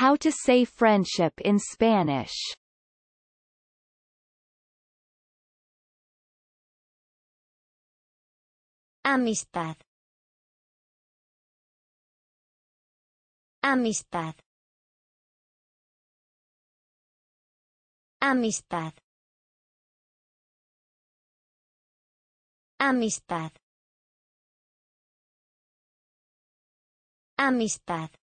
How to say friendship in Spanish Amistad. Amistad. Amistad. Amistad. Amistad.